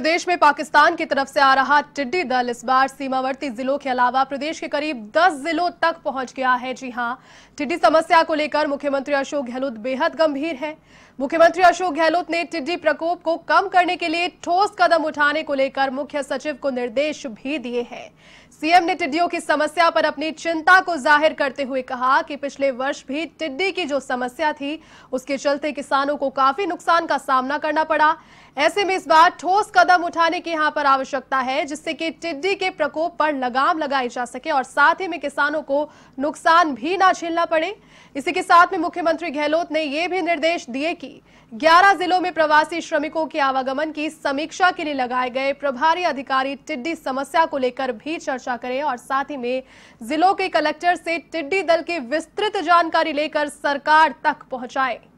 प्रदेश में पाकिस्तान की तरफ से आ रहा टिड्डी दल इस बार सीमावर्ती जिलों के अलावा प्रदेश के करीब 10 जिलों तक पहुंच गया है जी हां टिड्डी समस्या को लेकर मुख्यमंत्री अशोक गहलोत बेहद गंभीर हैं मुख्यमंत्री अशोक गहलोत ने टिड्डी प्रकोप को कम करने के लिए ठोस कदम उठाने को लेकर मुख्य सचिव को निर्देश भी दिए हैं सीएम ने टिड्डियों की समस्या पर अपनी चिंता को जाहिर करते हुए कहा कि पिछले वर्ष भी टिड्डी की जो समस्या थी उसके चलते किसानों को काफी नुकसान का सामना करना पड़ा ऐसे में इस बार ठोस कदम कदम उठाने की यहां पर आवश्यकता है जिससे कि टिड्डी के प्रकोप पर लगाम लगाई जा सके और साथ ही में किसानों को नुकसान भी ना झेलना पड़े इसी के साथ में मुख्यमंत्री गहलोत ने यह भी निर्देश दिए कि 11 जिलों में प्रवासी श्रमिकों के आवागमन की समीक्षा के लिए लगाए गए प्रभारी अधिकारी टिड्डी समस्या को लेकर भी चर्चा करें और साथ ही में जिलों के कलेक्टर से टिड्डी दल की विस्तृत जानकारी लेकर सरकार तक पहुंचाएं